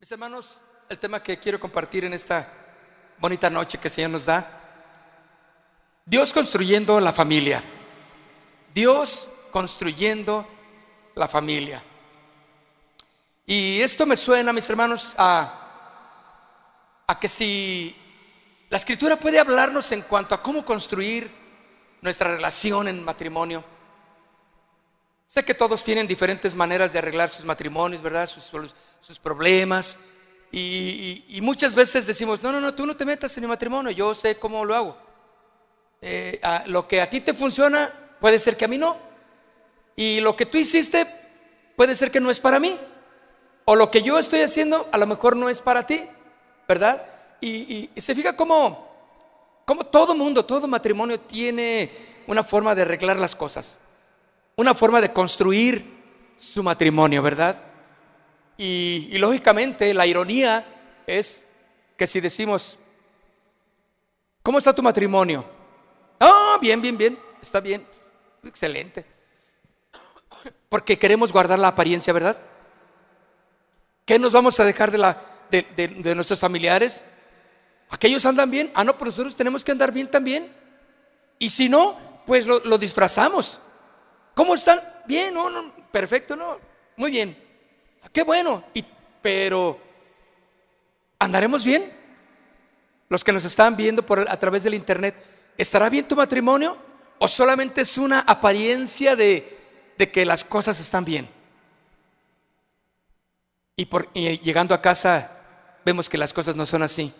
Mis hermanos, el tema que quiero compartir en esta bonita noche que el Señor nos da, Dios construyendo la familia. Dios construyendo la familia. Y esto me suena, mis hermanos, a, a que si la escritura puede hablarnos en cuanto a cómo construir nuestra relación en matrimonio, Sé que todos tienen diferentes maneras de arreglar sus matrimonios, ¿verdad? Sus, problemas. Y, muchas veces decimos, no, no, no, tú no te metas en mi matrimonio, yo sé cómo lo hago. Eh, lo que a ti te funciona puede ser que a mí no. Y lo que tú hiciste puede ser que no es para mí. O lo que yo estoy haciendo a lo mejor no es para ti, ¿verdad? Y, se fija cómo, cómo todo mundo, todo matrimonio tiene una forma de arreglar las cosas una forma de construir su matrimonio, ¿verdad? Y, lógicamente la ironía es que si decimos, ¿cómo está tu matrimonio? Ah, bien, bien, bien, está bien, excelente. Porque queremos guardar la apariencia, ¿verdad? ¿Qué nos vamos a dejar de, la, de, nuestros familiares? Aquellos andan bien, ah, no, pero pues nosotros tenemos que andar bien también. Y si no, pues lo disfrazamos. ¿Cómo están? Bien, no, perfecto, no. Muy bien. Qué bueno. Y, pero, ¿andaremos bien? Los que nos están viendo por a través del internet, ¿estará bien tu matrimonio? ¿O solamente es una apariencia de, que las cosas están bien? Y, por, y llegando a casa vemos que las cosas no son así.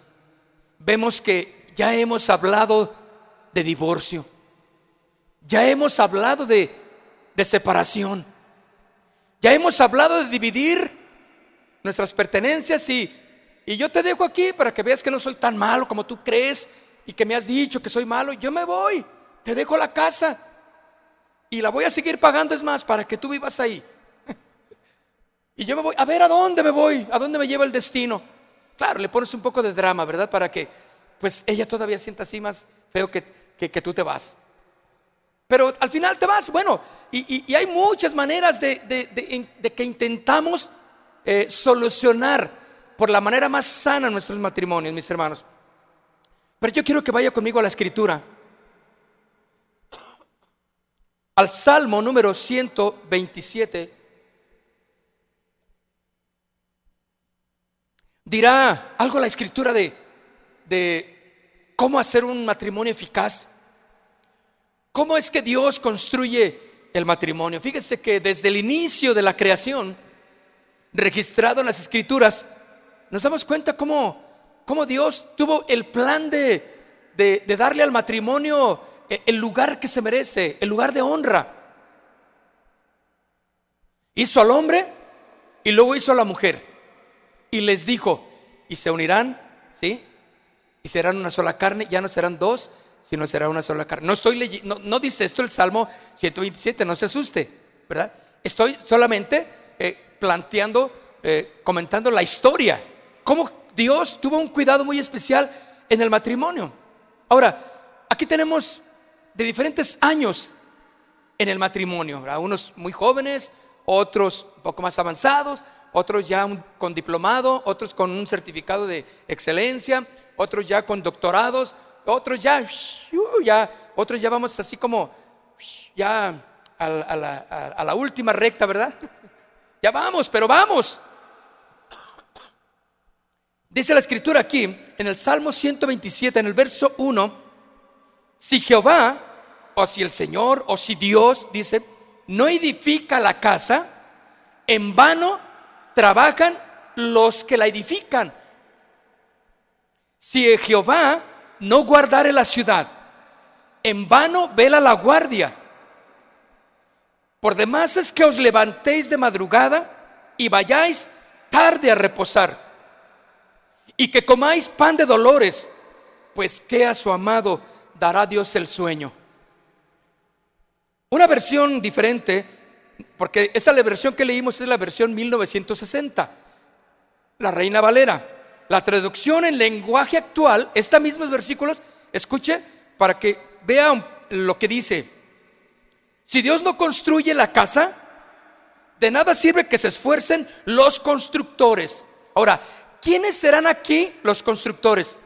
Vemos que ya hemos hablado de divorcio. Ya hemos hablado de de separación. Ya hemos hablado de dividir nuestras pertenencias y, y yo te dejo aquí para que veas que no soy tan malo como tú crees y que me has dicho que soy malo. Yo me voy, te dejo la casa y la voy a seguir pagando, es más, para que tú vivas ahí. y yo me voy, a ver a dónde me voy, a dónde me lleva el destino. Claro, le pones un poco de drama, ¿verdad? Para que pues ella todavía sienta así más feo que, que tú te vas. Pero al final te vas, bueno, y, hay muchas maneras de, que intentamos eh, solucionar por la manera más sana nuestros matrimonios, mis hermanos. Pero yo quiero que vaya conmigo a la escritura. Al Salmo número 127. Dirá algo la escritura de cómo hacer un matrimonio eficaz. ¿Cómo es que Dios construye el matrimonio? Fíjese que desde el inicio de la creación, registrado en las escrituras, nos damos cuenta cómo, Dios tuvo el plan de, de darle al matrimonio eh, el lugar que se merece, el lugar de honra. Hizo al hombre y luego hizo a la mujer. Y les dijo, y se unirán, ¿sí? Y serán una sola carne, ya no serán dos, si no será una sola carne. No, estoy leyendo no dice esto el Salmo 127, no se asuste, ¿verdad? Estoy solamente eh, planteando, eh, comentando la historia, cómo Dios tuvo un cuidado muy especial en el matrimonio. Ahora, aquí tenemos de diferentes años en el matrimonio, ¿verdad? unos muy jóvenes, otros un poco más avanzados, otros ya con diplomado, otros con un certificado de excelencia, otros ya con doctorados, otros ya, uh, ya, otros ya vamos así como, ya a la, a la última recta, ¿verdad? Ya vamos, pero vamos. Dice la escritura aquí, en el Salmo 127, en el verso 1, si Jehová, o si el Señor, o si Dios, dice, no edifica la casa, en vano trabajan los que la edifican. Si Jehová no guardare la ciudad, en vano vela la guardia. Por demás es que os levantéis de madrugada y vayáis tarde a reposar, y que comáis pan de dolores, pues que a su amado dará Dios el sueño. Una versión diferente, porque esta la versión que leímos es la versión 1960, la Reina Valera la traducción en lenguaje actual, estos mismos versículos, escuche para que vean lo que dice. Si Dios no construye la casa, de nada sirve que se esfuercen los constructores. Ahora, ¿quiénes serán aquí los constructores?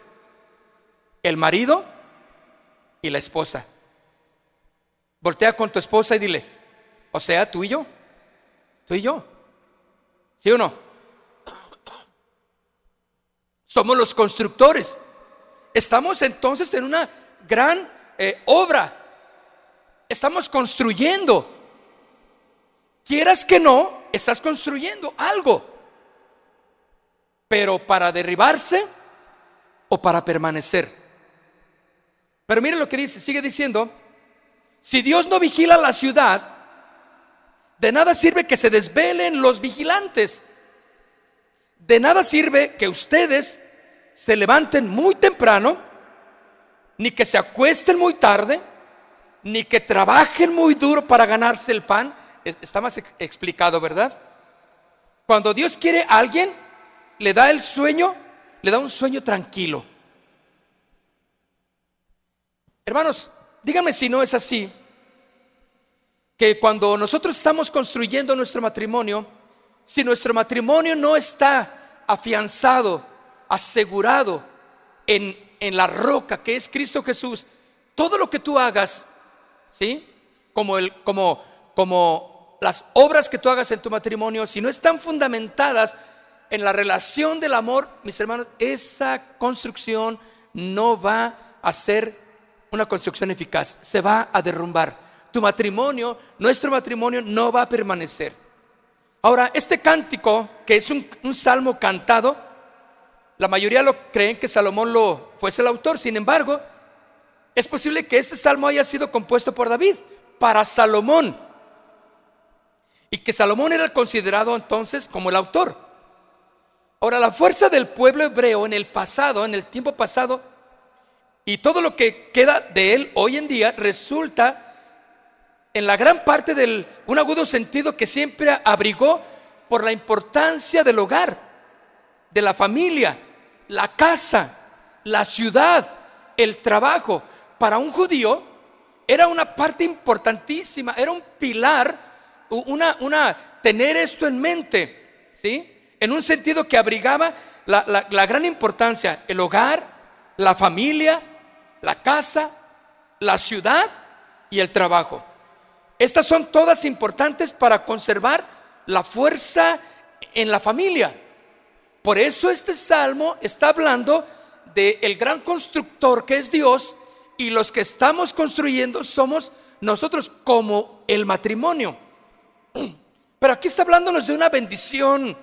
El marido y la esposa. Voltea con tu esposa y dile, o sea, tú y yo, tú y yo. ¿Sí o no? Somos los constructores. Estamos entonces en una gran eh, obra. Estamos construyendo. Quieras que no, estás construyendo algo. Pero para derribarse o para permanecer. Pero mire lo que dice, sigue diciendo, si Dios no vigila la ciudad, de nada sirve que se desvelen los vigilantes. De nada sirve que ustedes se levanten muy temprano, ni que se acuesten muy tarde, ni que trabajen muy duro para ganarse el pan. Está más explicado, ¿verdad? Cuando Dios quiere a alguien, le da el sueño, le da un sueño tranquilo. Hermanos, díganme si no es así, que cuando nosotros estamos construyendo nuestro matrimonio, si nuestro matrimonio no está afianzado asegurado en, la roca que es Cristo Jesús, todo lo que tú hagas, ¿sí? Como, el, como, como las obras que tú hagas en tu matrimonio, si no están fundamentadas en la relación del amor, mis hermanos, esa construcción no va a ser una construcción eficaz, se va a derrumbar. Tu matrimonio, nuestro matrimonio no va a permanecer. Ahora, este cántico, que es un salmo cantado, la mayoría lo creen que Salomón lo fuese el autor. Sin embargo, es posible que este salmo haya sido compuesto por David para Salomón. Y que Salomón era considerado entonces como el autor. Ahora, la fuerza del pueblo hebreo en el pasado, en el tiempo pasado, y todo lo que queda de él hoy en día resulta en la gran parte del un agudo sentido que siempre abrigó por la importancia del hogar, de la familia, la casa, la ciudad, el trabajo, para un judío era una parte importantísima, era un pilar, una, una tener esto en mente, ¿sí? En un sentido que abrigaba la gran importancia, el hogar, la familia, la casa, la ciudad y el trabajo. Estas son todas importantes para conservar la fuerza en la familia. Por eso este salmo está hablando del el gran constructor que es Dios y los que estamos construyendo somos nosotros como el matrimonio. Pero aquí está hablándonos de una bendición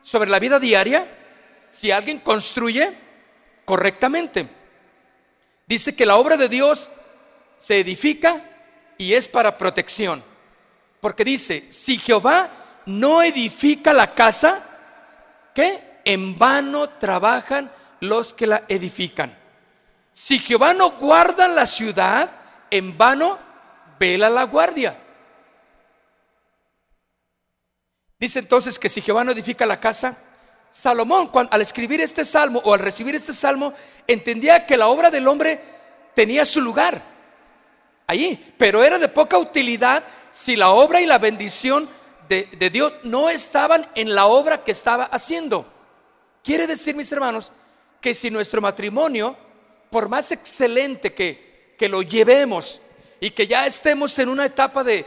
sobre la vida diaria si alguien construye correctamente. Dice que la obra de Dios se edifica y es para protección. Porque dice, si Jehová no edifica la casa, ¿qué? en vano trabajan los que la edifican. Si Jehová no guarda la ciudad, en vano vela la guardia. Dice entonces que si Jehová no edifica la casa, Salomón cuando, al escribir este salmo o al recibir este salmo entendía que la obra del hombre tenía su lugar allí, pero era de poca utilidad si la obra y la bendición de, de Dios no estaban en la obra que estaba haciendo. Quiere decir, mis hermanos, que si nuestro matrimonio, por más excelente que, que lo llevemos y que ya estemos en una etapa de,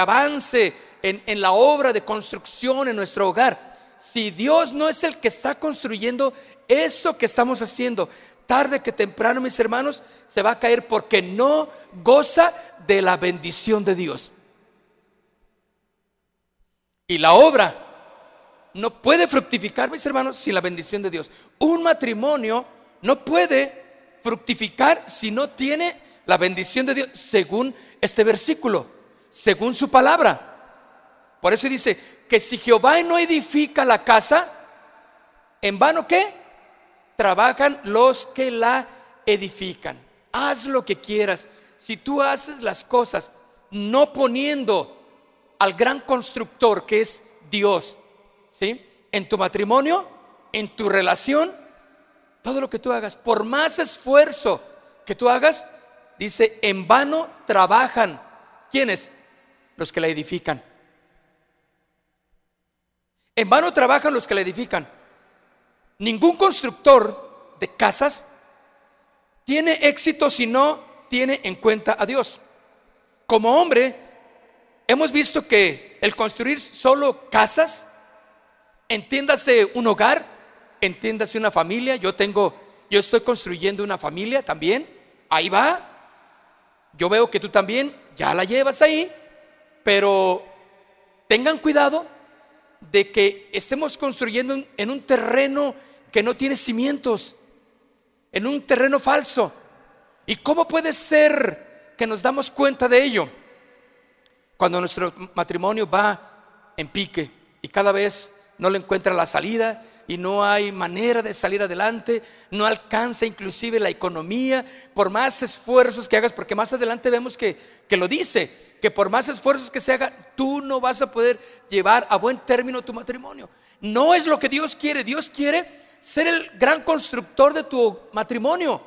avance en la obra de construcción en nuestro hogar, si Dios no es el que está construyendo eso que estamos haciendo, tarde que temprano, mis hermanos, se va a caer porque no goza de la bendición de Dios. Y la obra no puede fructificar, mis hermanos, sin la bendición de Dios. Un matrimonio no puede fructificar si no tiene la bendición de Dios, según este versículo, según su palabra. Por eso dice que si Jehová no edifica la casa, en vano que trabajan los que la edifican. Haz lo que quieras. Si tú haces las cosas no poniendo al gran constructor que es Dios, en tu matrimonio, en tu relación, todo lo que tú hagas, por más esfuerzo que tú hagas, dice, en vano trabajan. ¿Quiénes? Los que la edifican. En vano trabajan los que la edifican. Ningún constructor de casas tiene éxito si no tiene en cuenta a Dios. Como hombre, hemos visto que el construir solo casas Entiéndase un hogar, entiéndase una familia. Yo tengo, yo estoy construyendo una familia también. Ahí va. Yo veo que tú también ya la llevas ahí, pero tengan cuidado de que estemos construyendo en un terreno que no tiene cimientos, en un terreno falso. ¿Y cómo puede ser que nos damos cuenta de ello? Cuando nuestro matrimonio va en pique y cada vez no le encuentra la salida y no hay manera de salir adelante, no alcanza inclusive la economía, por más esfuerzos que hagas, porque más adelante vemos que, lo dice, que por más esfuerzos que se haga, tú no vas a poder llevar a buen término tu matrimonio. No es lo que Dios quiere, Dios quiere ser el gran constructor de tu matrimonio,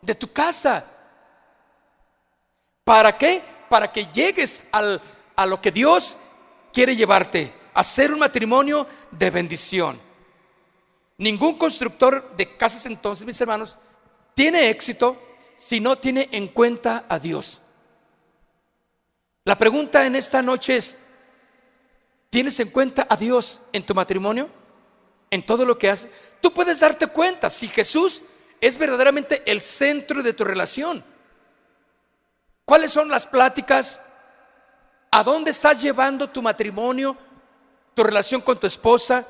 de tu casa. ¿Para qué? Para que llegues a lo que Dios quiere llevarte hacer un matrimonio de bendición. Ningún constructor de casas entonces, mis hermanos, tiene éxito si no tiene en cuenta a Dios. La pregunta en esta noche es, ¿tienes en cuenta a Dios en tu matrimonio? ¿En todo lo que haces? Tú puedes darte cuenta si Jesús es verdaderamente el centro de tu relación. ¿Cuáles son las pláticas? ¿A dónde estás llevando tu matrimonio? tu relación con tu esposa,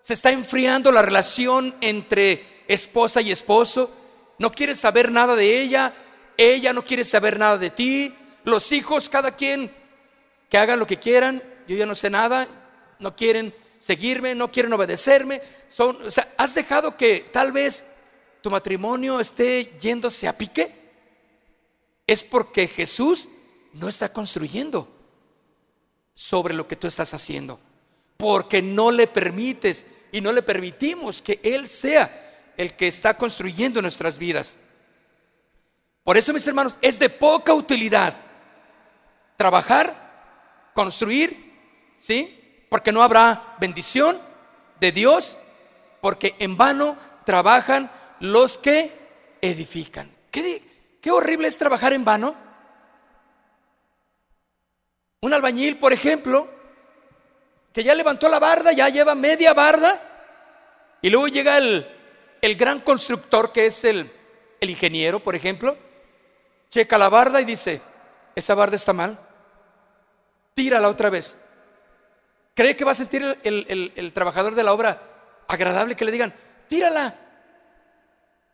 se está enfriando la relación entre esposa y esposo, no quieres saber nada de ella, ella no quiere saber nada de ti, los hijos, cada quien que hagan lo que quieran, yo ya no sé nada, no quieren seguirme, no quieren obedecerme, son, has dejado que tal vez tu matrimonio esté yéndose a pique, es porque Jesús no está construyendo sobre lo que tú estás haciendo. Porque no le permites y no le permitimos que Él sea el que está construyendo nuestras vidas. Por eso, mis hermanos, es de poca utilidad trabajar, construir, ¿sí? Porque no habrá bendición de Dios, porque en vano trabajan los que edifican. ¿Qué, qué horrible es trabajar en vano? Un albañil, por ejemplo, que ya levantó la barda, ya lleva media barda, y luego llega el, gran constructor que es el, ingeniero, por ejemplo, checa la barda y dice, esa barda está mal, tírala otra vez. ¿Cree que va a sentir el, el trabajador de la obra agradable que le digan, tírala?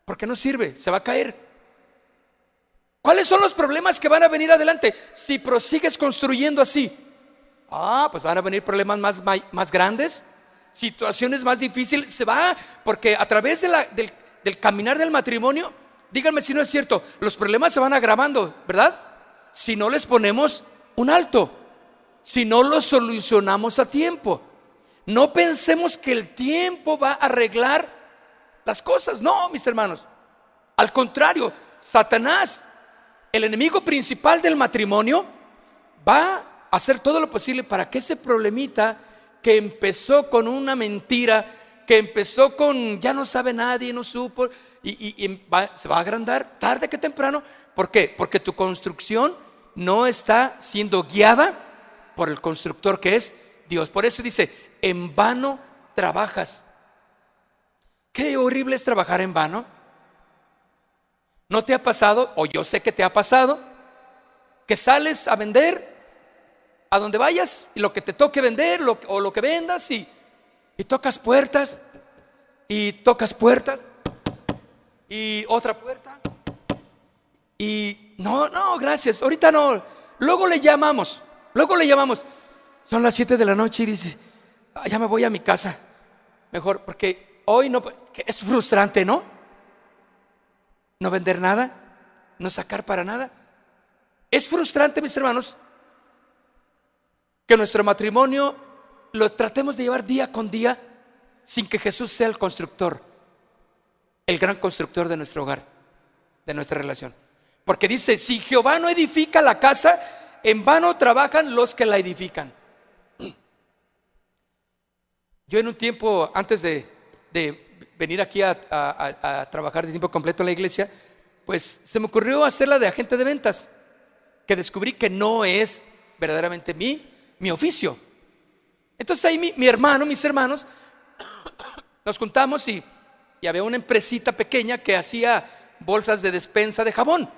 Porque no sirve, se va a caer. ¿Cuáles son los problemas que van a venir adelante si prosigues construyendo así? Ah, pues van a venir problemas más, grandes, situaciones más difíciles. Se va, porque a través del, del caminar del matrimonio, díganme si no es cierto, los problemas se van agravando, ¿verdad? Si no les ponemos un alto, si no los solucionamos a tiempo. No pensemos que el tiempo va a arreglar las cosas, no, mis hermanos. Al contrario, Satanás el enemigo principal del matrimonio va a hacer todo lo posible para que ese problemita que empezó con una mentira, que empezó con ya no sabe nadie, no supo, y, se va a agrandar tarde que temprano. ¿Por qué? Porque tu construcción no está siendo guiada por el constructor que es Dios. Por eso dice, en vano trabajas. Qué horrible es trabajar en vano. ¿No te ha pasado, o yo sé que te ha pasado, que sales a vender a donde vayas y lo que te toque vender lo, o lo que vendas y, tocas puertas y tocas puertas y otra puerta y no, no, gracias, ahorita no, luego le llamamos, luego le llamamos, son las 7 de la noche y dice, ah, ya me voy a mi casa, mejor, porque hoy no, es frustrante, ¿no? no vender nada, no sacar para nada. Es frustrante, mis hermanos, que nuestro matrimonio lo tratemos de llevar día con día sin que Jesús sea el constructor, el gran constructor de nuestro hogar, de nuestra relación. Porque dice, si Jehová no edifica la casa, en vano trabajan los que la edifican. Yo en un tiempo antes de, de venir aquí a, trabajar de tiempo completo en la iglesia, pues se me ocurrió hacerla de agente de ventas, que descubrí que no es verdaderamente mi, mi oficio. Entonces ahí mi, hermano, mis hermanos, nos juntamos y, había una empresita pequeña que hacía bolsas de despensa de jabón,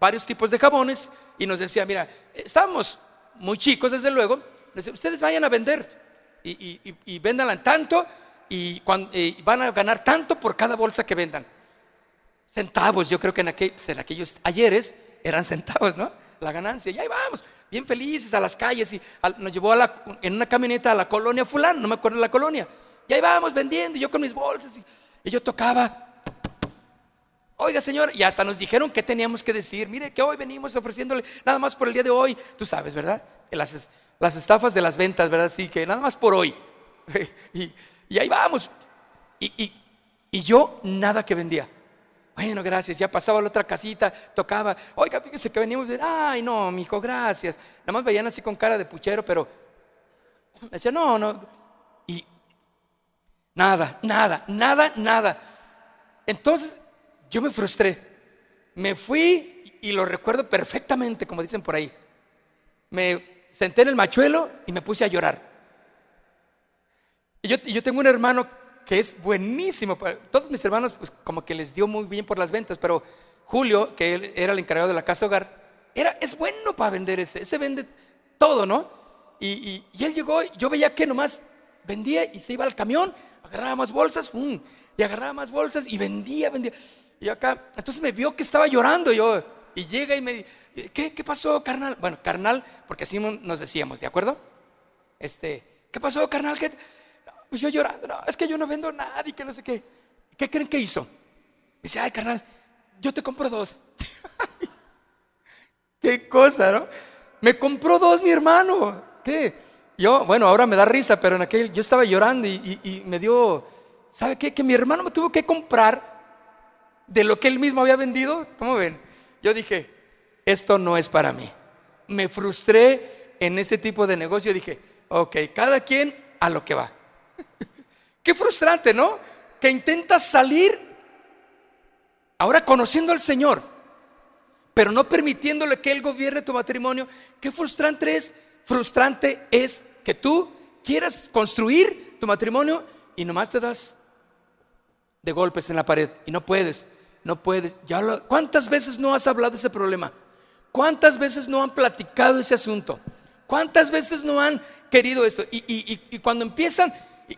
varios tipos de jabones, y nos decía, mira, estábamos muy chicos desde luego, ustedes vayan a vender y, y, y tanto y, eh, van a ganar tanto por cada bolsa que vendan. Centavos, yo creo que en, aquel, pues, aquellos ayeres eran centavos, ¿no? La ganancia. Y ahí vamos, bien felices a las calles y nos llevó en una camioneta a la colonia fulano, no me acuerdo de la colonia. Y ahí vamos vendiendo, yo con mis bolsas y, yo tocaba. Oiga, señor, y hasta nos dijeron que teníamos que decir. Mire, que hoy venimos ofreciéndole nada más por el día de hoy. Tú sabes, ¿verdad? Las, estafas de las ventas, ¿verdad? Sí, que nada más por hoy. y, y ahí vamos. Y, yo nada que vendía. Bueno, gracias. Ya pasaba a la otra casita, tocaba. Oiga, fíjese que venimos. Ay, no, mi hijo, gracias. Nada más veían así con cara de puchero, pero me decía, no, no. Y nada, nada, nada, nada. Entonces yo me frustré. Me fui y lo recuerdo perfectamente, como dicen por ahí. Me senté en el machuelo y me puse a llorar yo, tengo un hermano que es buenísimo. Todos mis hermanos, pues como que les dio muy bien por las ventas, pero Julio, que él era el encargado de la casa hogar, era, es bueno para vender ese, ese vende todo, ¿no? Y, él llegó, yo veía que nomás vendía y se iba al camión, agarraba más bolsas, ¡fum! y agarraba más bolsas y vendía, vendía. Y acá, entonces me vio que estaba llorando yo, y llega y me ¿qué, qué pasó, carnal? Bueno, carnal, porque así nos decíamos, ¿de acuerdo? Este, ¿qué pasó, carnal? ¿Qué? Pues yo llorando, no, es que yo no vendo nada y que no sé qué. ¿Qué creen que hizo? Dice, ay, carnal, yo te compro dos. qué cosa, ¿no? Me compró dos mi hermano. ¿Qué? Yo, bueno, ahora me da risa, pero en aquel yo estaba llorando y, y me dio, ¿sabe qué? Que mi hermano me tuvo que comprar de lo que él mismo había vendido. ¿Cómo ven? Yo dije, esto no es para mí. Me frustré en ese tipo de negocio. Dije, ok, cada quien a lo que va. Qué frustrante, ¿no? Que intentas salir ahora conociendo al Señor, pero no permitiéndole que Él gobierne tu matrimonio. Qué frustrante es, frustrante es que tú quieras construir tu matrimonio y nomás te das de golpes en la pared y no puedes, no puedes. Ya ¿Cuántas veces no has hablado de ese problema? ¿Cuántas veces no han platicado ese asunto? ¿Cuántas veces no han querido esto? y cuando empiezan,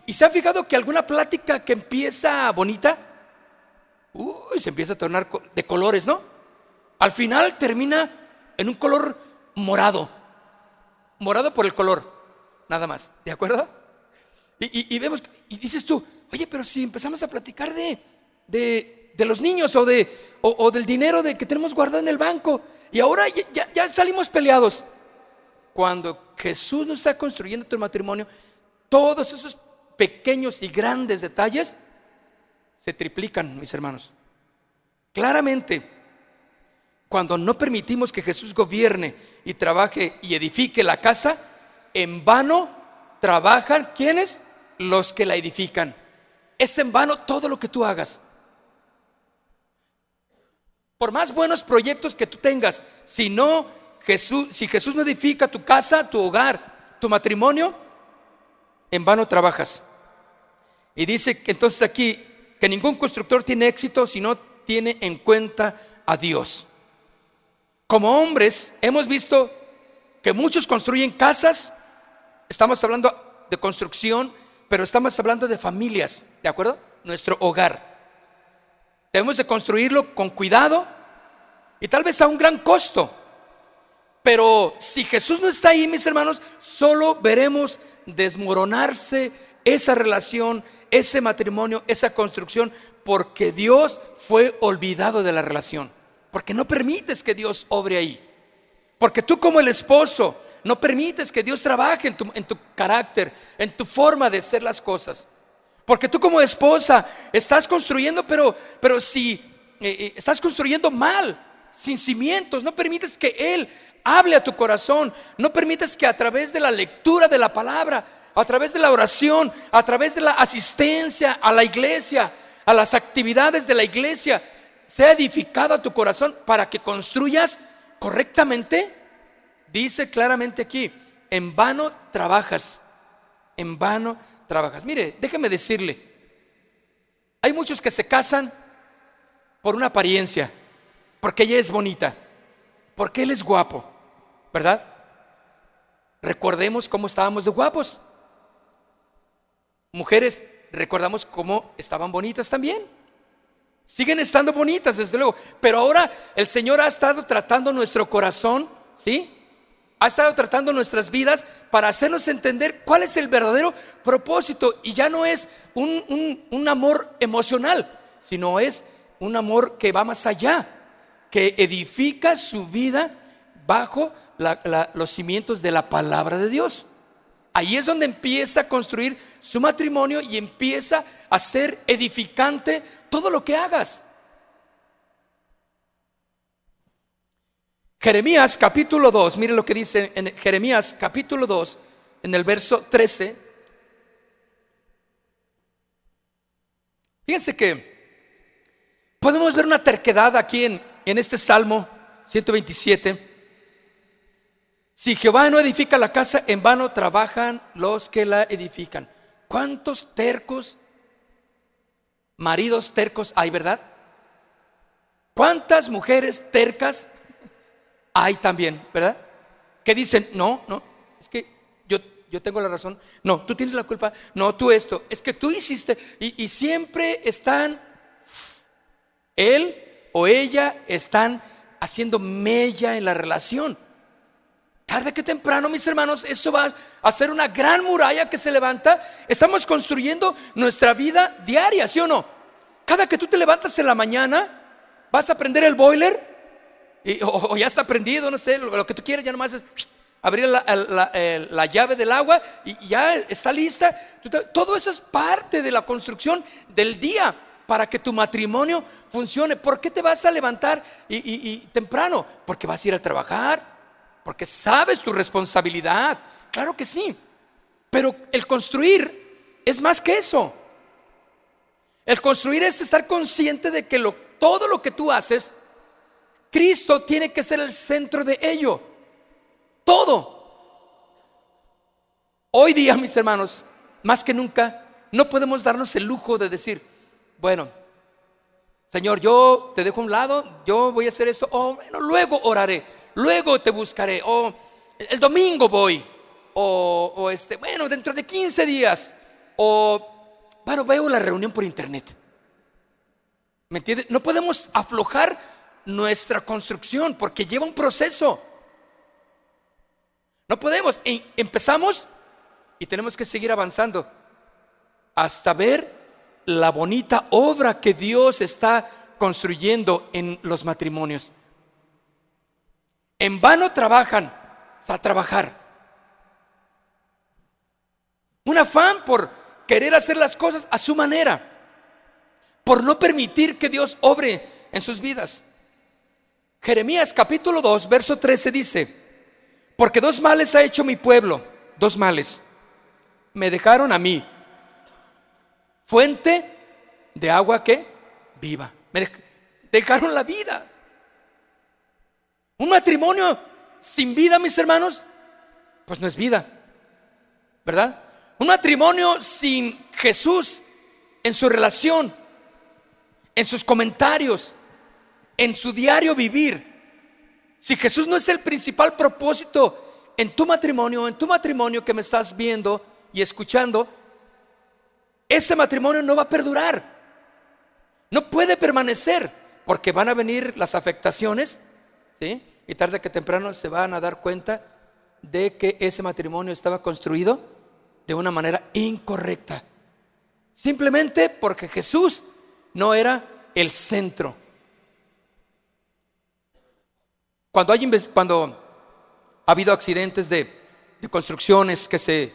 ¿Y, se ha fijado que alguna plática que empieza bonita, uy, se empieza a tornar de colores, ¿no? Al final termina en un color morado, morado por el color, nada más, ¿de acuerdo? Y, vemos, y dices tú, oye, pero si empezamos a platicar de, los niños o, de, del dinero de, que tenemos guardado en el banco, y ahora ya, ya salimos peleados. Cuando Jesús nos está construyendo tu matrimonio, todos esos pequeños y grandes detalles se triplican, mis hermanos. Claramente, cuando no permitimos que Jesús gobierne y trabaje y edifique la casa, en vano trabajan quienes? Los que la edifican. Es en vano todo lo que tú hagas. Por más buenos proyectos que tú tengas, si no Jesús, si Jesús no edifica tu casa, tu hogar, tu matrimonio, en vano trabajas. Y dice entonces aquí que ningún constructor tiene éxito si no tiene en cuenta a Dios. Como hombres hemos visto que muchos construyen casas, estamos hablando de construcción, pero estamos hablando de familias, ¿de acuerdo? Nuestro hogar. Debemos de construirlo con cuidado y tal vez a un gran costo. Pero si Jesús no está ahí, mis hermanos, solo veremos desmoronarse esa relación, ese matrimonio, esa construcción, porque Dios fue olvidado de la relación. Porque no permites que Dios obre ahí. Porque tú como el esposo no permites que Dios trabaje en tu, carácter, en tu forma de hacer las cosas. Porque tú como esposa estás construyendo, pero, pero si eh, eh, estás construyendo mal, sin cimientos, no permites que Él hable a tu corazón. No permitas que a través de la lectura de la palabra, a través de la oración, a través de la asistencia a la iglesia, a las actividades de la iglesia, sea edificada tu corazón para que construyas correctamente. Dice claramente aquí, en vano trabajas, en vano trabajas. Mire, déjeme decirle, hay muchos que se casan por una apariencia, porque ella es bonita, porque él es guapo, ¿verdad? Recordemos cómo estábamos de guapos. Mujeres, recordamos cómo estaban bonitas también. Siguen estando bonitas, desde luego. Pero ahora el Señor ha estado tratando nuestro corazón, ¿sí? Ha estado tratando nuestras vidas para hacernos entender cuál es el verdadero propósito. Y ya no es un, un amor emocional, sino es un amor que va más allá, que edifica su vida bajo los cimientos de la palabra de Dios. Ahí es donde empieza a construir su matrimonio y empieza a ser edificante todo lo que hagas. Jeremías capítulo 2, Mire lo que dice en Jeremías capítulo 2, en el verso 13. Fíjense que podemos ver una terquedad aquí en, en este Salmo 127 si Jehová no edifica la casa, en vano trabajan los que la edifican. ¿Cuántos tercos, maridos tercos hay, verdad? ¿Cuántas mujeres tercas hay también, verdad? Que dicen, no, no, es que yo, yo tengo la razón, no, tú tienes la culpa, no, tú esto, es que tú hiciste, y, y siempre están, él o ella están haciendo mella en la relación. Tarde que temprano, mis hermanos, eso va a ser una gran muralla que se levanta. Estamos construyendo nuestra vida diaria, ¿sí o no? Cada que tú te levantas en la mañana, vas a prender el boiler y, o, ya está prendido, no sé, lo, que tú quieres, ya nomás es abrir la, llave del agua y, ya está lista. Todo eso es parte de la construcción del día para que tu matrimonio funcione. ¿Por qué te vas a levantar y, y temprano? Porque vas a ir a trabajar, porque sabes tu responsabilidad. Claro que sí. Pero el construir es más que eso. El construir es estar consciente de que todo lo que tú haces, Cristo tiene que ser el centro de ello. Todo. Hoy día, mis hermanos, más que nunca, no podemos darnos el lujo de decir, bueno, Señor, yo te dejo a un lado, yo voy a hacer esto, o bueno, luego oraré luego te buscaré, o el domingo voy, o, este, bueno, dentro de 15 días, o bueno, veo la reunión por internet. ¿Me entiendes? No podemos aflojar nuestra construcción porque lleva un proceso. No podemos. empezamos y tenemos que seguir avanzando hasta ver la bonita obra que Dios está construyendo en los matrimonios. En vano trabajan, a trabajar. Un afán por querer hacer las cosas a su manera, por no permitir que Dios obre en sus vidas. Jeremías capítulo 2, verso 13 dice, porque dos males ha hecho mi pueblo, dos males. Me dejaron a mí, fuente de agua que viva. Me dejaron la vida. Un matrimonio sin vida, mis hermanos, pues no es vida, ¿verdad? Un matrimonio sin Jesús en su relación, en sus comentarios, en su diario vivir. Si Jesús no es el principal propósito en tu matrimonio, en tu matrimonio que me estás viendo y escuchando, ese matrimonio no va a perdurar. No puede permanecer porque van a venir las afectaciones, y tarde que temprano se van a dar cuenta de que ese matrimonio estaba construido de una manera incorrecta. Simplemente porque Jesús no era el centro. Cuando, hay, cuando ha habido accidentes de, construcciones que se,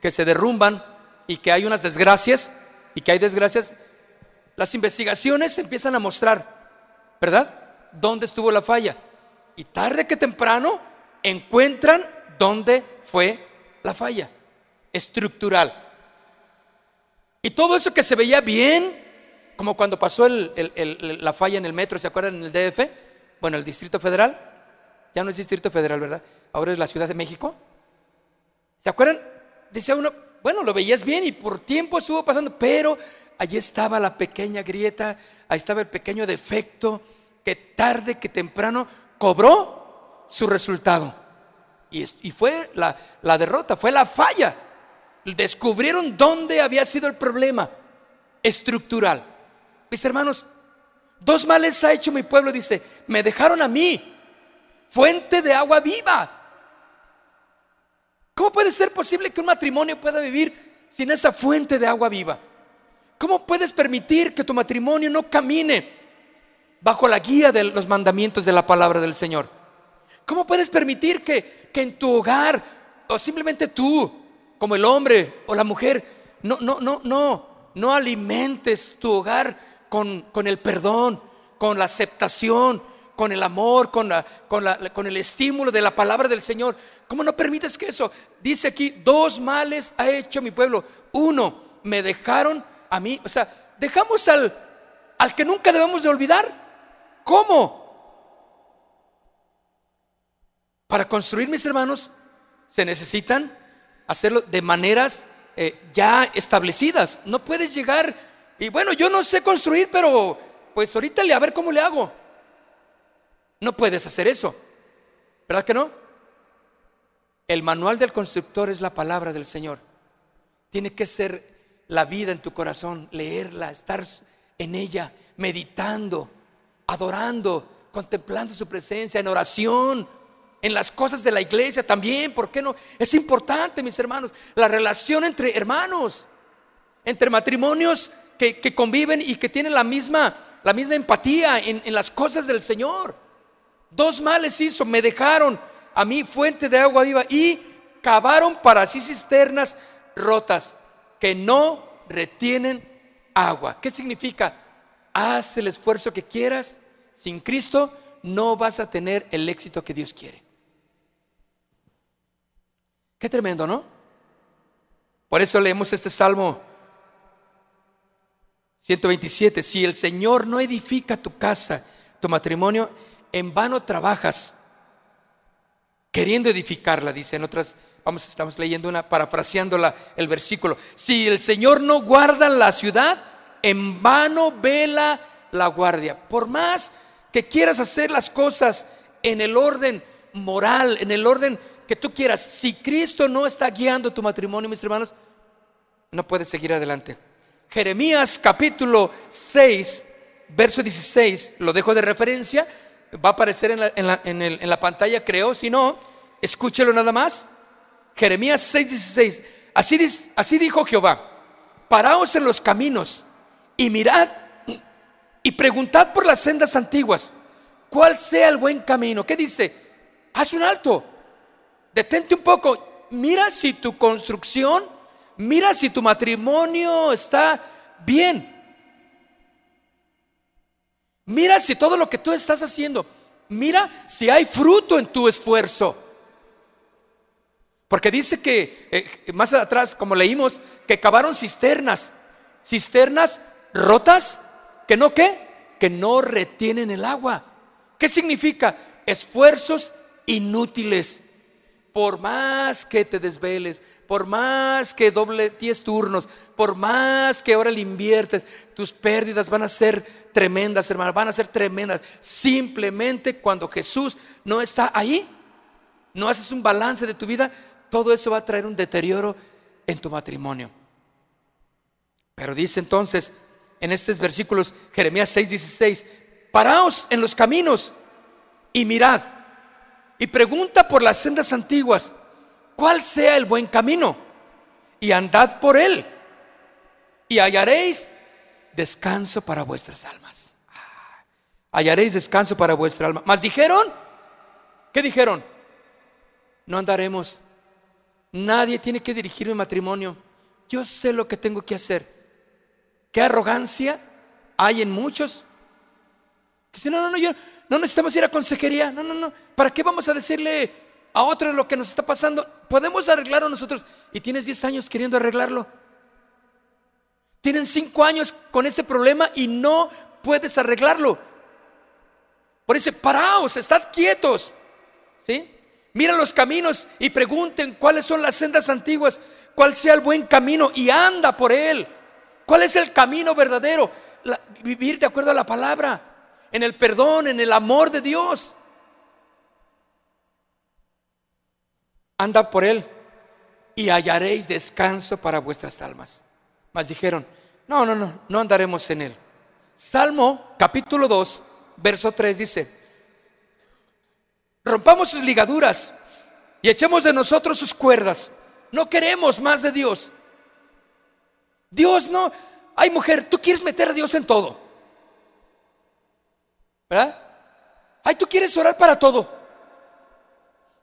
que se derrumban y que hay unas desgracias, y que hay desgracias, las investigaciones empiezan a mostrar, ¿verdad? ¿Dónde estuvo la falla? y tarde que temprano encuentran dónde fue la falla estructural. Y todo eso que se veía bien, como cuando pasó la falla en el metro, ¿se acuerdan? En el DF, bueno, el Distrito Federal, ya no es Distrito Federal, ¿verdad? Ahora es la Ciudad de México. ¿Se acuerdan? decía uno, bueno, lo veías bien y por tiempo estuvo pasando, pero allí estaba la pequeña grieta, ahí estaba el pequeño defecto que tarde que temprano cobró su resultado. Y, fue la, la derrota, fue la falla. Descubrieron dónde había sido el problema estructural. Mis hermanos, dos males ha hecho mi pueblo, dice, me dejaron a mí, fuente de agua viva. ¿Cómo puede ser posible que un matrimonio pueda vivir sin esa fuente de agua viva? ¿Cómo puedes permitir que tu matrimonio no camine bajo la guía de los mandamientos de la palabra del Señor. ¿Cómo puedes permitir que, que en tu hogar, o simplemente tú, como el hombre o la mujer, no, no, no, no, no alimentes tu hogar con, el perdón, con la aceptación, con el amor, con, la, con, la, con, el estímulo de la palabra del Señor. ¿Cómo no permites que eso? Dice aquí, dos males ha hecho mi pueblo. Uno, me dejaron a mí, o sea, dejamos al, al que nunca debemos de olvidar, ¿Cómo? Para construir, mis hermanos, se necesitan hacerlo de maneras eh, ya establecidas. No puedes llegar y bueno, yo no sé construir, pero pues ahorita le a ver cómo le hago. No puedes hacer eso. ¿Verdad que no? El manual del constructor es la palabra del Señor. Tiene que ser la vida en tu corazón, leerla, estar en ella, meditando adorando, contemplando su presencia, en oración, en las cosas de la iglesia también, ¿por qué no? Es importante, mis hermanos, la relación entre hermanos, entre matrimonios que, conviven y que tienen la misma, la misma empatía en, en las cosas del Señor. Dos males hizo, me dejaron a mí fuente de agua viva y cavaron para sí cisternas rotas que no retienen agua. ¿Qué significa? Haz el esfuerzo que quieras, sin Cristo no vas a tener el éxito que Dios quiere. Qué tremendo, ¿no? Por eso leemos este Salmo 127. Si el Señor no edifica tu casa, tu matrimonio, en vano trabajas queriendo edificarla, dice en otras, vamos, estamos leyendo una, parafraseándola el versículo. Si el Señor no guarda la ciudad, en vano vela la guardia. Por más que quieras hacer las cosas en el orden moral, en el orden que tú quieras. Si Cristo no está guiando tu matrimonio, mis hermanos, no puedes seguir adelante. Jeremías capítulo 6, verso 16, lo dejo de referencia, va a aparecer en la, pantalla, creo, si no, escúchelo nada más. Jeremías 6, 16, así dijo Jehová, paraos en los caminos y mirad y preguntad por las sendas antiguas cuál sea el buen camino. ¿Qué dice? Haz un alto, detente un poco, mira si tu construcción, mira si tu matrimonio está bien. Mira si todo lo que tú estás haciendo, mira si hay fruto en tu esfuerzo. Porque dice que, eh, más atrás, como leímos, que cavaron cisternas, cisternas rotas ¿Que no qué? Que no retienen el agua. ¿Qué significa? Esfuerzos inútiles. Por más que te desveles, por más que doble 10 turnos, por más que ahora le inviertes, tus pérdidas van a ser tremendas, hermano, van a ser tremendas. Simplemente cuando Jesús no está ahí, no haces un balance de tu vida, todo eso va a traer un deterioro en tu matrimonio. Pero dice entonces, en estos versículos, Jeremías 6, 16, paraos en los caminos y mirad y pregunta por las sendas antiguas cuál sea el buen camino y andad por él y hallaréis descanso para vuestras almas. Ah, hallaréis descanso para vuestra alma. ¿Más dijeron, ¿qué dijeron? No andaremos. Nadie tiene que dirigir mi matrimonio. Yo sé lo que tengo que hacer qué arrogancia hay en muchos. Que dicen, no, no, no, yo no necesitamos ir a consejería, no, no, no, ¿para qué vamos a decirle a otros lo que nos está pasando? Podemos arreglarlo nosotros. Y tienes 10 años queriendo arreglarlo. Tienen 5 años con ese problema y no puedes arreglarlo. Por eso, paraos, estad quietos. ¿Sí? Mira los caminos y pregunten cuáles son las sendas antiguas, cuál sea el buen camino y anda por él. ¿Cuál es el camino verdadero? vivir de acuerdo a la palabra, en el perdón, en el amor de Dios. Anda por él y hallaréis descanso para vuestras almas. Mas dijeron, no, no, no, no andaremos en él. Salmo capítulo 2, verso 3 dice, rompamos sus ligaduras y echemos de nosotros sus cuerdas. No queremos más de Dios. Dios no. Ay, mujer, tú quieres meter a Dios en todo. ¿Verdad? Ay, tú quieres orar para todo.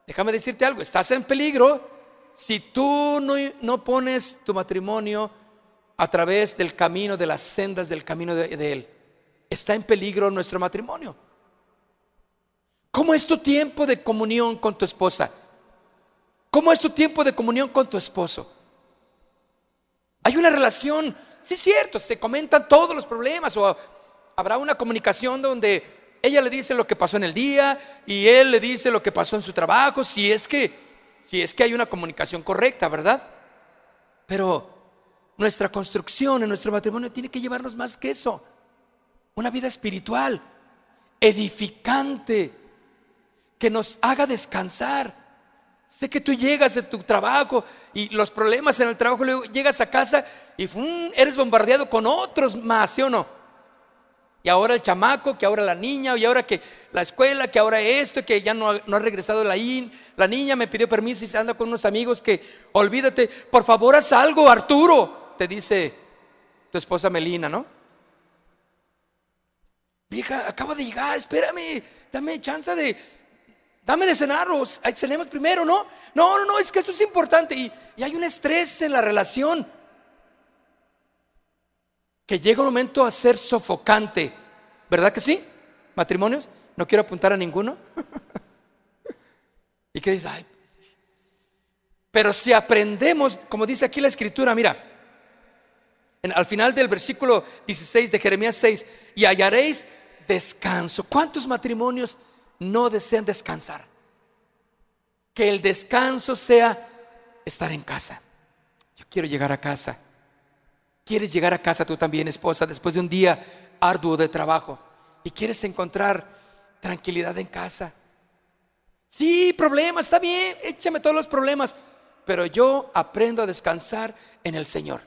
Déjame decirte algo, estás en peligro si tú no, pones tu matrimonio a través del camino, de las sendas del camino de, de Él. Está en peligro nuestro matrimonio. ¿Cómo es tu tiempo de comunión con tu esposa? ¿Cómo es tu tiempo de comunión con tu esposo? Hay una relación, sí es cierto, se comentan todos los problemas o habrá una comunicación donde ella le dice lo que pasó en el día y él le dice lo que pasó en su trabajo, si es que, si es que hay una comunicación correcta, ¿verdad? Pero nuestra construcción en nuestro matrimonio tiene que llevarnos más que eso. Una vida espiritual, edificante, que nos haga descansar, Sé que tú llegas de tu trabajo y los problemas en el trabajo, luego llegas a casa y eres bombardeado con otros más, ¿sí o no? Y ahora el chamaco, que ahora la niña, y ahora que la escuela, que ahora esto, que ya no, ha regresado la, in, la niña, me pidió permiso y se anda con unos amigos que, olvídate, por favor haz algo, Arturo, te dice tu esposa Melina, ¿no? Vieja, acaba de llegar, espérame, dame chance de, dame de cenar o cenemos primero, ¿no? No, no, no, es que esto es importante. Y, hay un estrés en la relación que llega un momento a ser sofocante. ¿Verdad que sí? Matrimonios, no quiero apuntar a ninguno. y qué dice, pues Pero si aprendemos, como dice aquí la escritura, mira, en, al final del versículo 16 de Jeremías 6, y hallaréis descanso. ¿Cuántos matrimonios no desean descansar. Que el descanso sea estar en casa. Yo quiero llegar a casa. Quieres llegar a casa tú también, esposa, después de un día arduo de trabajo y quieres encontrar tranquilidad en casa. Sí, problemas, está bien, échame todos los problemas, pero yo aprendo a descansar en el Señor.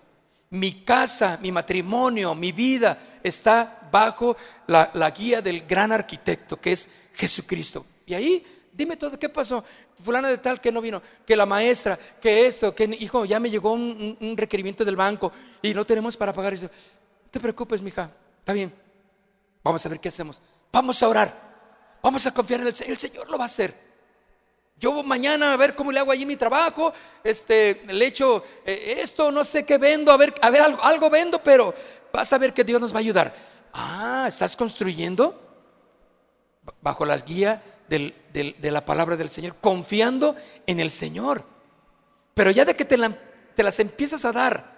Mi casa, mi matrimonio, mi vida está bajo la, guía del gran arquitecto que es Jesucristo. Y ahí dime todo, ¿qué pasó? fulano de tal que no vino, que la maestra, que esto, que hijo, ya me llegó un, requerimiento del banco y no tenemos para pagar eso. No te preocupes, mija, está bien. Vamos a ver qué hacemos. Vamos a orar. Vamos a confiar en el Señor. El Señor lo va a hacer. Yo mañana a ver cómo le hago allí mi trabajo, este, le echo eh, esto, no sé qué vendo, a ver, a ver algo, algo vendo, pero vas a ver que Dios nos va a ayudar. Ah, ¿estás construyendo? Bajo las guías de la palabra del Señor, confiando en el Señor. Pero ya de que te, las empiezas a dar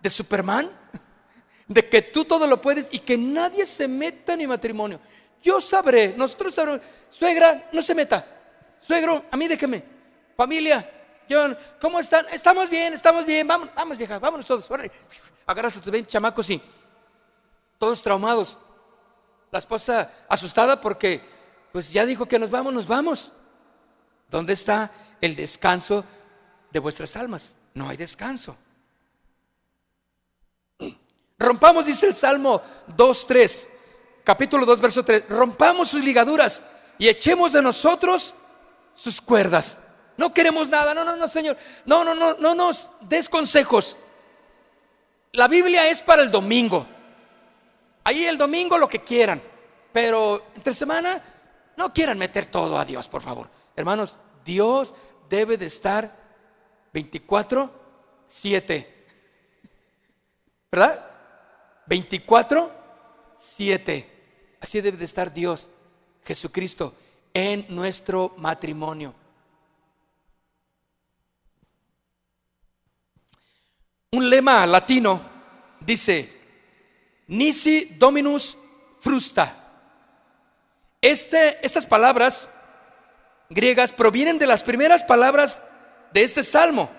de Superman, de que tú todo lo puedes y que nadie se meta en mi matrimonio. Yo sabré, nosotros sabremos, suegra, no se meta, suegro, a mí déjeme, familia, yo, ¿cómo están? Estamos bien, estamos bien, vamos, vamos vieja, vámonos todos, Agarra a tus 20 chamacos y todos traumados. La esposa asustada porque, pues ya dijo que nos vamos, nos vamos. ¿Dónde está el descanso de vuestras almas? No hay descanso. Rompamos, dice el Salmo 2.3, capítulo 2, verso 3, rompamos sus ligaduras y echemos de nosotros sus cuerdas. No queremos nada, no, no, no, Señor. No, no, no, no nos des consejos. La Biblia es para el domingo. Ahí el domingo lo que quieran, pero entre semana no quieran meter todo a Dios, por favor. Hermanos, Dios debe de estar 24, 7. ¿Verdad? 24, 7. Así debe de estar Dios, Jesucristo, en nuestro matrimonio. Un lema latino dice, Nisi Dominus Frusta. Este, estas palabras griegas provienen de las primeras palabras de este salmo,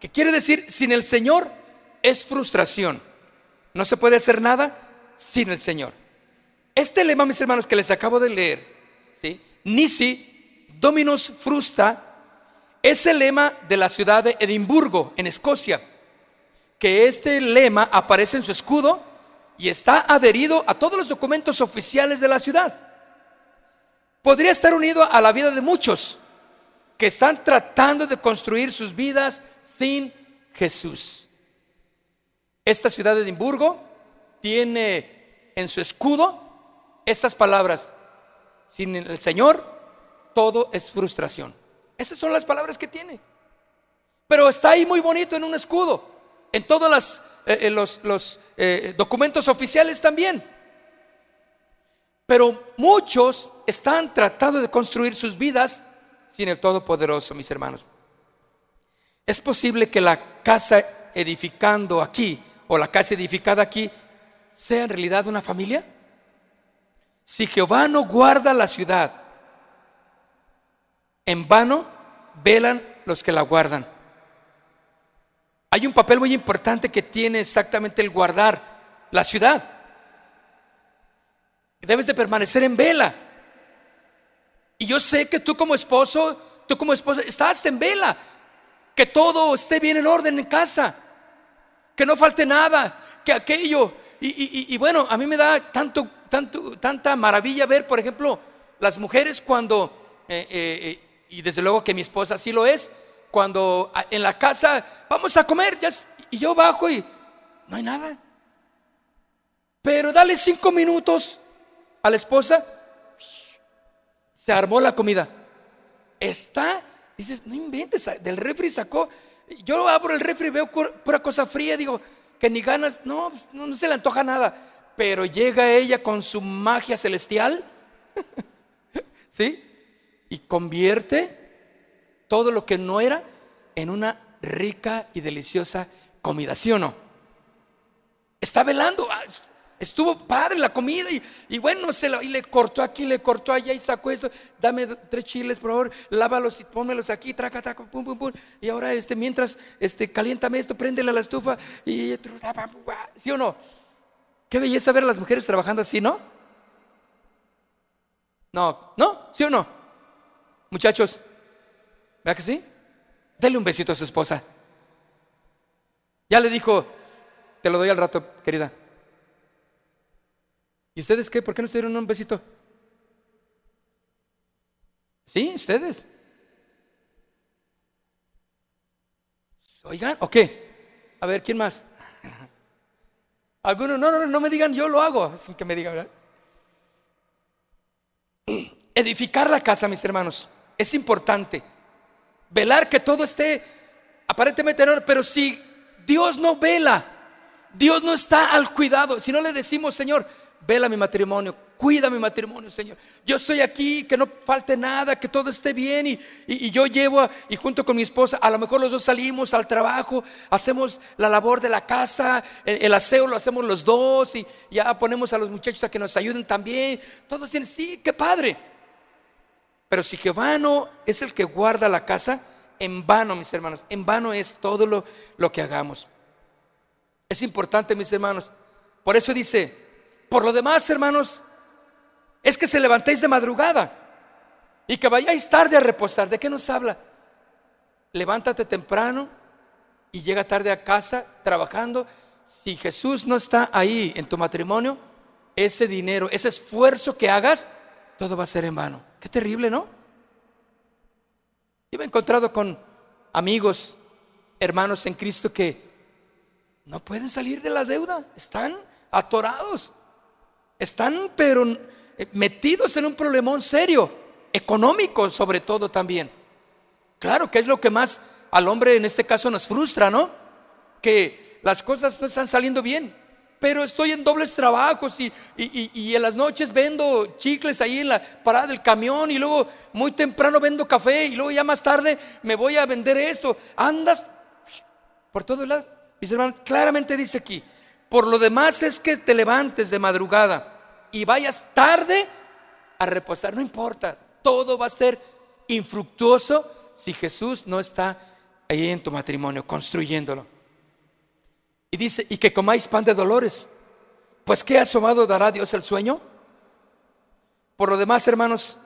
que quiere decir, sin el Señor es frustración. No se puede hacer nada sin el Señor. Este lema, mis hermanos, que les acabo de leer, ¿sí? Nisi Dominus Frusta, es el lema de la ciudad de Edimburgo, en Escocia, que este lema aparece en su escudo y está adherido a todos los documentos oficiales de la ciudad. Podría estar unido a la vida de muchos que están tratando de construir sus vidas sin Jesús. Esta ciudad de Edimburgo tiene en su escudo estas palabras. Sin el Señor, todo es frustración. Esas son las palabras que tiene. Pero está ahí muy bonito en un escudo. En todos eh, eh, los, los eh, documentos oficiales también. Pero muchos están tratando de construir sus vidas sin el Todopoderoso, mis hermanos. Es posible que la casa edificando aquí o la casa edificada aquí sea en realidad una familia. Si Jehová no guarda la ciudad, en vano velan los que la guardan. Hay un papel muy importante que tiene exactamente el guardar la ciudad. Debes de permanecer en vela. Y yo sé que tú como esposo, tú como esposa, estás en vela. Que todo esté bien en orden en casa. Que no falte nada. Que aquello. Y, bueno, a mí me da tanto, tanto, tanta maravilla ver, por ejemplo, las mujeres cuando, eh, eh, eh, y desde luego que mi esposa sí lo es, cuando en la casa, vamos a comer, y yo bajo y no hay nada. Pero dale cinco minutos a la esposa, se armó la comida. Está, dices, no inventes, del refri sacó. Yo abro el refri y veo pura cosa fría, digo, que ni ganas, no, pues, no, no se le antoja nada. Pero llega ella con su magia celestial, ¿sí? Y convierte todo lo que no era en una rica y deliciosa comida, ¿sí o no? Está velando, ah, estuvo padre la comida y, bueno, se le cortó aquí, le cortó allá y sacó esto, dame tres chiles por favor, lávalos y pónmelos aquí, traca, traca, pum, pum, pum, y ahora este, mientras, este, caliéntame esto, préndele a la estufa y, ¿sí o no? Qué belleza ver a las mujeres trabajando así, ¿no? No, ¿no? ¿Sí o no? Muchachos, ¿Verdad que sí? Dele un besito a su esposa. Ya le dijo, te lo doy al rato, querida. ¿Y ustedes qué? ¿Por qué no se dieron un besito? ¿Sí? ¿Ustedes? Oigan, ¿o qué? A ver, ¿quién más? Algunos, no, no, no me digan, yo lo hago, sin que me digan, ¿verdad? Edificar la casa, mis hermanos, es importante velar que todo esté aparentemente en pero si Dios no vela, Dios no está al cuidado, si no le decimos, Señor, vela mi matrimonio, cuida mi matrimonio, Señor. Yo estoy aquí, que no falte nada, que todo esté bien. Y, yo llevo, y junto con mi esposa, a lo mejor los dos salimos al trabajo, hacemos la labor de la casa, el, aseo lo hacemos los dos, y ya ponemos a los muchachos a que nos ayuden también. Todos dicen sí, qué padre. Pero si Jehová no es el que guarda la casa, en vano, mis hermanos, en vano es todo lo, lo que hagamos. Es importante, mis hermanos. Por eso dice, por lo demás, hermanos, es que se levantéis de madrugada y que vayáis tarde a reposar. ¿De qué nos habla? Levántate temprano y llega tarde a casa trabajando. Si Jesús no está ahí en tu matrimonio, ese dinero, ese esfuerzo que hagas, todo va a ser en vano. Qué terrible, ¿no? Yo me he encontrado con amigos, hermanos en Cristo que no pueden salir de la deuda, están atorados, están pero eh, metidos en un problemón serio, económico sobre todo también. Claro que es lo que más al hombre en este caso nos frustra, ¿no? Que las cosas no están saliendo bien, pero estoy en dobles trabajos y, en las noches vendo chicles ahí en la parada del camión y luego muy temprano vendo café y luego ya más tarde me voy a vender esto. Andas por todo lado. Mis hermanos, claramente dice aquí, por lo demás es que te levantes de madrugada y vayas tarde a reposar, no importa, todo va a ser infructuoso si Jesús no está ahí en tu matrimonio construyéndolo. Y dice, y que comáis pan de dolores. Pues qué asomado dará Dios el sueño. Por lo demás, hermanos,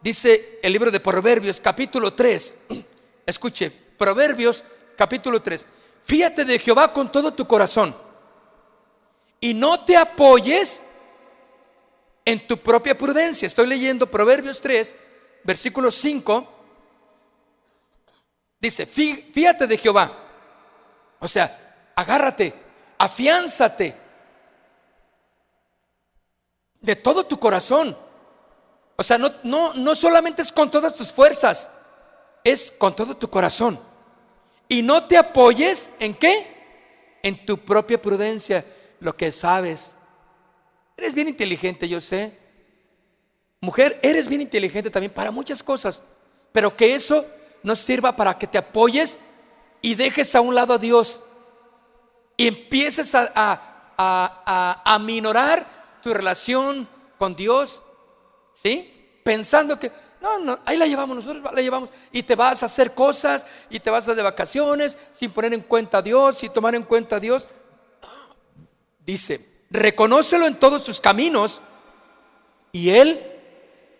dice el libro de Proverbios, capítulo 3. Escuche, Proverbios, capítulo 3. Fíjate de Jehová con todo tu corazón. Y no te apoyes en tu propia prudencia. Estoy leyendo Proverbios 3, versículo 5. Dice, fíjate de Jehová. O sea, agárrate, afiánzate de todo tu corazón. O sea, no, no, no solamente es con todas tus fuerzas, es con todo tu corazón. Y no te apoyes en qué? En tu propia prudencia, lo que sabes. Eres bien inteligente, yo sé. Mujer, eres bien inteligente también para muchas cosas, pero que eso no sirva para que te apoyes y dejes a un lado a Dios y empieces a, a, a, a, minorar tu relación con Dios, ¿sí? Pensando que, no, no, ahí la llevamos nosotros, la llevamos, y te vas a hacer cosas, y te vas a de vacaciones, sin poner en cuenta a Dios, sin tomar en cuenta a Dios. Dice, reconócelo en todos tus caminos, y Él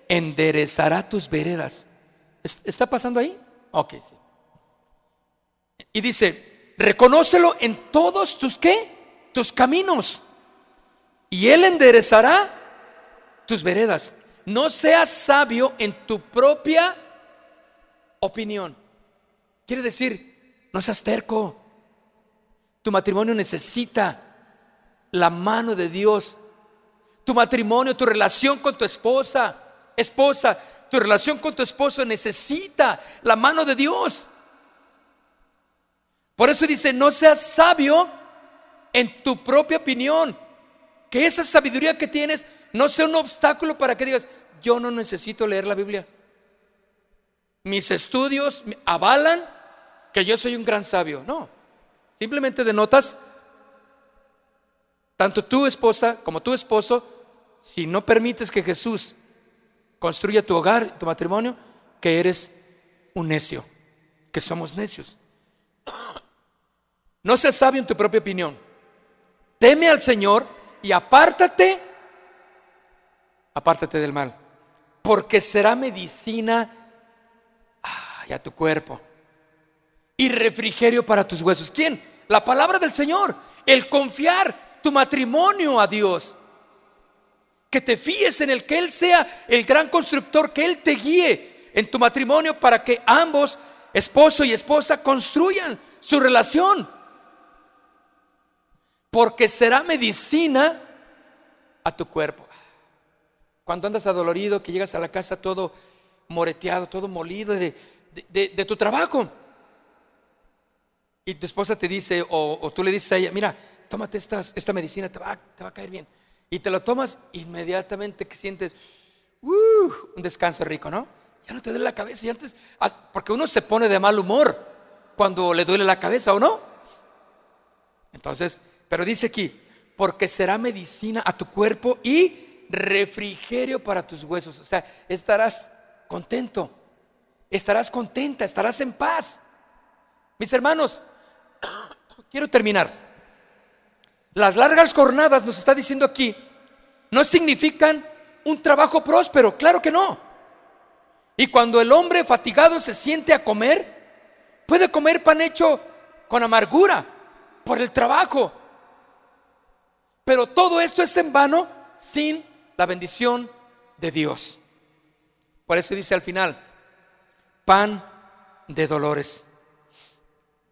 enderezará tus veredas. ¿Está pasando ahí? Ok, sí. Y dice, reconócelo en todos tus qué? Tus caminos. Y Él enderezará tus veredas. No seas sabio en tu propia opinión. Quiere decir, no seas terco. Tu matrimonio necesita la mano de Dios. Tu matrimonio, tu relación con tu esposa, esposa, tu relación con tu esposo necesita la mano de Dios. Por eso dice, no seas sabio en tu propia opinión. Que esa sabiduría que tienes no sea un obstáculo para que digas, yo no necesito leer la Biblia. Mis estudios avalan que yo soy un gran sabio. No, simplemente denotas, tanto tu esposa como tu esposo, si no permites que Jesús construya tu hogar, tu matrimonio, que eres un necio, que somos necios. No seas sabio en tu propia opinión. Teme al Señor y apártate, apártate del mal, porque será medicina a tu cuerpo y refrigerio para tus huesos. ¿Quién? La palabra del Señor, el confiar tu matrimonio a Dios. Que te fíes en el que Él sea el gran constructor, que Él te guíe en tu matrimonio para que ambos, esposo y esposa, construyan su relación porque será medicina a tu cuerpo. Cuando andas adolorido, que llegas a la casa todo moreteado, todo molido de, tu trabajo. Y tu esposa te dice, o, tú le dices a ella, mira, tómate esta medicina, te va, a caer bien. Y te lo tomas inmediatamente que sientes uh, un descanso rico, ¿no? Ya no te duele la cabeza, ya antes, porque uno se pone de mal humor cuando le duele la cabeza, ¿o no? Entonces, pero dice aquí, porque será medicina a tu cuerpo y refrigerio para tus huesos. O sea, estarás contento, estarás contenta, estarás en paz. Mis hermanos, quiero terminar. Las largas jornadas, nos está diciendo aquí, no significan un trabajo próspero, claro que no. Y cuando el hombre fatigado se siente a comer, puede comer pan hecho con amargura por el trabajo, pero todo esto es en vano sin la bendición de Dios. Por eso dice al final, pan de dolores.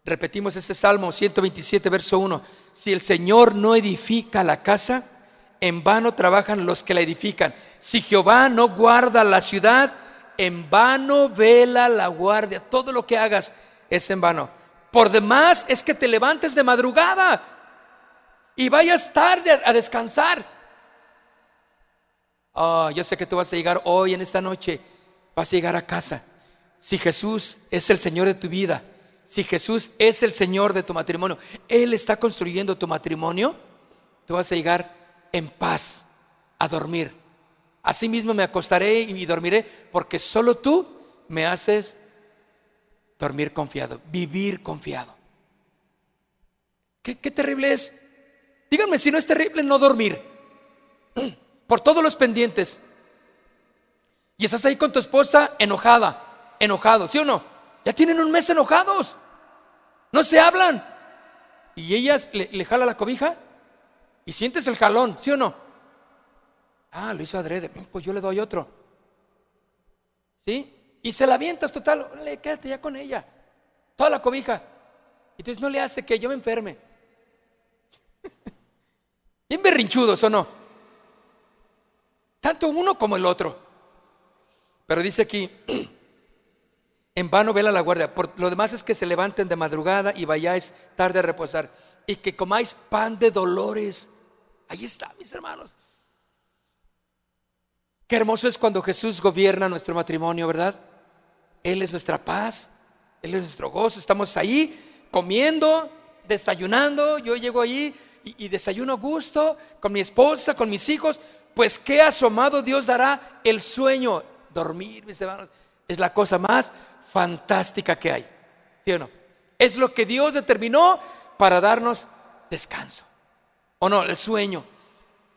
Repetimos este Salmo 127, verso 1. Si el Señor no edifica la casa, en vano trabajan los que la edifican. Si Jehová no guarda la ciudad, en vano vela la guardia. Todo lo que hagas es en vano. Por demás es que te levantes de madrugada y vayas tarde a descansar. Oh, yo sé que tú vas a llegar hoy en esta noche, vas a llegar a casa. Si Jesús es el Señor de tu vida, si Jesús es el Señor de tu matrimonio, Él está construyendo tu matrimonio, tú vas a llegar en paz a dormir. mismo me acostaré y dormiré porque solo tú me haces dormir confiado, vivir confiado. qué terrible es Díganme si no es terrible no dormir por todos los pendientes. Y estás ahí con tu esposa enojada, enojado, ¿sí o no? Ya tienen un mes enojados, no se hablan. Y ella le, jala la cobija y sientes el jalón, ¿sí o no? Ah, lo hizo adrede, pues yo le doy otro. ¿Sí? Y se la avientas total, órale, quédate ya con ella, toda la cobija. Y entonces no le hace que yo me enferme. Bien berrinchudos o no. Tanto uno como el otro. Pero dice aquí, en vano vela la guardia. Por lo demás es que se levanten de madrugada y vayáis tarde a reposar. Y que comáis pan de dolores. Ahí está, mis hermanos. Qué hermoso es cuando Jesús gobierna nuestro matrimonio, ¿verdad? Él es nuestra paz, Él es nuestro gozo. Estamos ahí comiendo, desayunando. Yo llego ahí, y, desayuno a gusto con mi esposa, con mis hijos, pues qué asomado Dios dará el sueño. Dormir, mis hermanos, es la cosa más fantástica que hay. ¿Sí o no? Es lo que Dios determinó para darnos descanso. ¿O no? El sueño.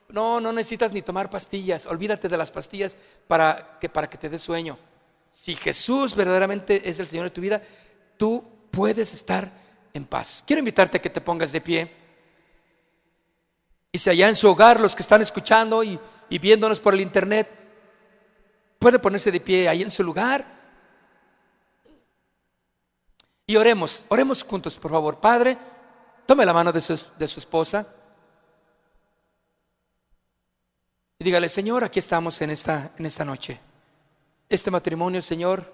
No, no necesitas ni tomar pastillas. Olvídate de las pastillas para que, para que te dé sueño. Si Jesús verdaderamente es el Señor de tu vida, tú puedes estar en paz. Quiero invitarte a que te pongas de pie. Y si allá en su hogar los que están escuchando y, viéndonos por el internet, puede ponerse de pie ahí en su lugar. Y oremos, oremos juntos, por favor. Padre, tome la mano de su, de su esposa. Y dígale, Señor, aquí estamos en esta, en esta noche. Este matrimonio, Señor,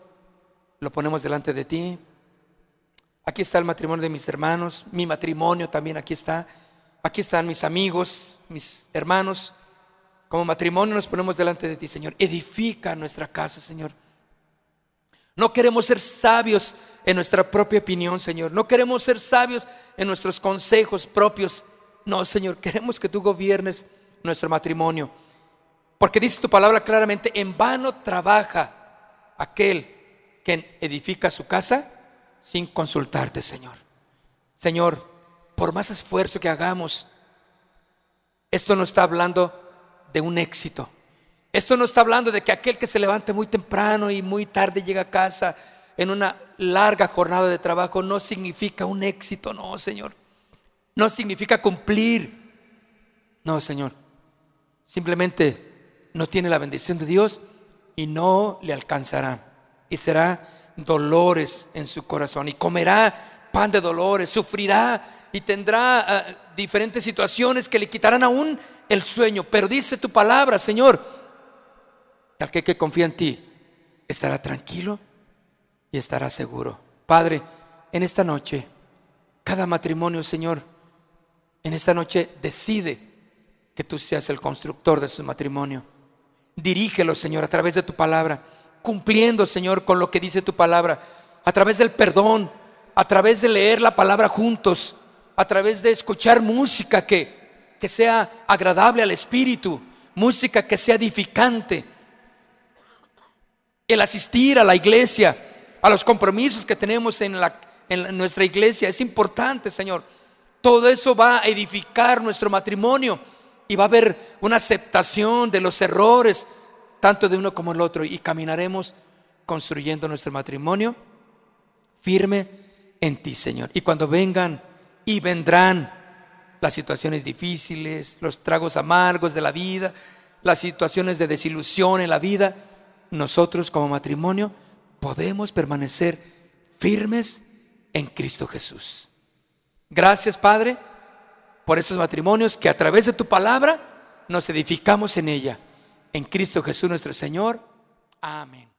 lo ponemos delante de ti. Aquí está el matrimonio de mis hermanos, mi matrimonio también aquí está aquí están mis amigos, mis hermanos. Como matrimonio nos ponemos delante de ti, Señor. Edifica nuestra casa, Señor. No queremos ser sabios en nuestra propia opinión, Señor. No queremos ser sabios en nuestros consejos propios. No, Señor, queremos que tú gobiernes nuestro matrimonio. Porque dice tu palabra claramente, en vano trabaja aquel que edifica su casa sin consultarte, Señor. Señor, por más esfuerzo que hagamos, esto no está hablando de un éxito. Esto no está hablando de que aquel que se levante muy temprano y muy tarde llega a casa en una larga jornada de trabajo no significa un éxito, no, Señor. No significa cumplir. No, Señor. Simplemente no tiene la bendición de Dios y no le alcanzará. Y será dolores en su corazón y comerá pan de dolores, sufrirá y tendrá ah, diferentes situaciones que le quitarán aún el sueño. Pero dice tu palabra, Señor. Al que confía en ti estará tranquilo y estará seguro. Padre, en esta noche, cada matrimonio, Señor, en esta noche decide que tú seas el constructor de su matrimonio. Dirígelo, Señor, a través de tu palabra, cumpliendo, Señor, con lo que dice tu palabra, a través del perdón, a través de leer la palabra juntos, a través de escuchar música que, sea agradable al espíritu, música que sea edificante, el asistir a la iglesia, a los compromisos que tenemos en, la, en nuestra iglesia, es importante, Señor. Todo eso va a edificar nuestro matrimonio y va a haber una aceptación de los errores, tanto de uno como el otro, y caminaremos construyendo nuestro matrimonio firme en ti, Señor. Y cuando vengan y vendrán las situaciones difíciles, los tragos amargos de la vida, las situaciones de desilusión en la vida. Nosotros como matrimonio podemos permanecer firmes en Cristo Jesús. Gracias, Padre, por esos matrimonios que a través de tu palabra nos edificamos en ella. En Cristo Jesús nuestro Señor. Amén.